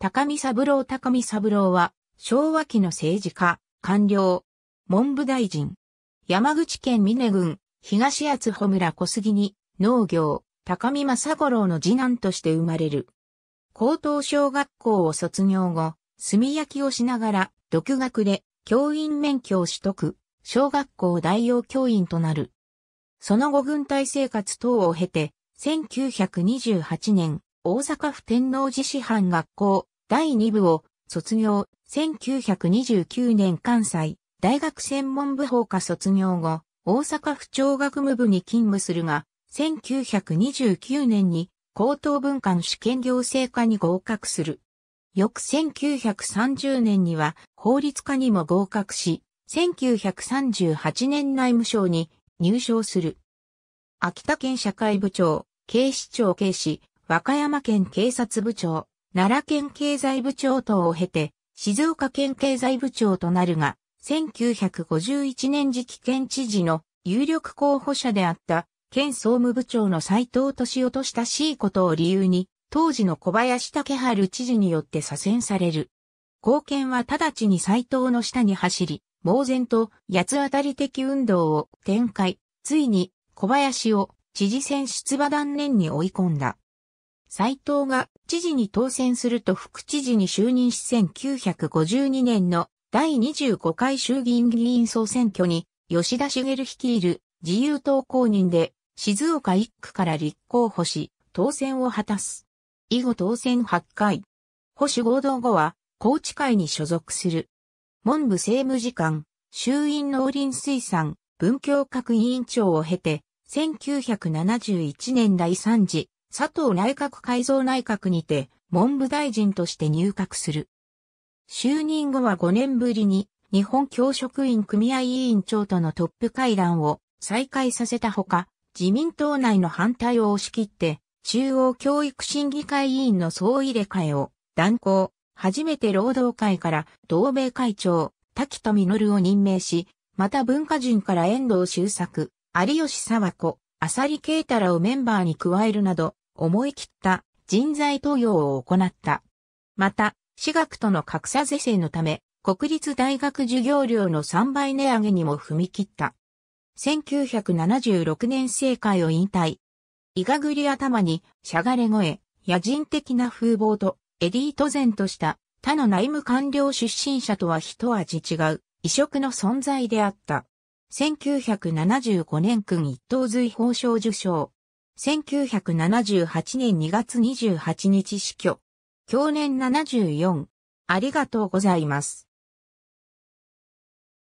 高見三郎高見三郎は、昭和期の政治家、官僚、文部大臣、山口県峰郡、東厚保村小杉に、農業、高見正五郎の次男として生まれる。高等小学校を卒業後、炭焼きをしながら、独学で、教員免許を取得、小学校代用教員となる。その後軍隊生活等を経て、1928年、大阪府天王寺師範学校第2部を卒業、1929年関西大学専門部法科卒業後、大阪府庁学務部に勤務するが、1929年に高等文官試験行政科に合格する。翌1930年には法律科にも合格し、1938年内務省に入省する。秋田県社会部長、警視庁警視、和歌山県警察部長、奈良県経済部長等を経て、静岡県経済部長となるが、1951年次期県知事の有力候補者であった県総務部長の斎藤敏夫と親しいことを理由に、当時の小林武春知事によって左遷される。貢献は直ちに斎藤の下に走り、猛然と八つ当たり的運動を展開、ついに小林を知事選出馬断念に追い込んだ。斎藤が知事に当選すると副知事に就任し1952年の第25回衆議院議員総選挙に吉田茂率いる自由党公認で静岡1区から立候補し当選を果たす。以後当選8回。保守合同後は高知会に所属する。文部政務次官、衆院農林水産、文教閣委員長を経て、1971年第3次佐藤内閣改造内閣にて文部大臣として入閣する。就任後は5年ぶりに日本教職員組合委員長とのトップ会談を再開させたほか、自民党内の反対を押し切って、中央教育審議会委員の総入れ替えを断行、初めて労働会から同盟会長、滝の実を任命し、また文化人から遠藤周作、有吉沢子、浅利慶太らをメンバーに加えるなど、思い切った人材登用を行った。また、私学との格差是正のため、国立大学授業料の3倍値上げにも踏み切った。1976年政界を引退。いがぐり頭に、しゃがれ声、野人的な風貌と、エリート然とした他の内務官僚出身者とは一味違う異色の存在であった。1975年君一等随法賞受賞。1978年2月28日死去。去年74。ありがとうございます。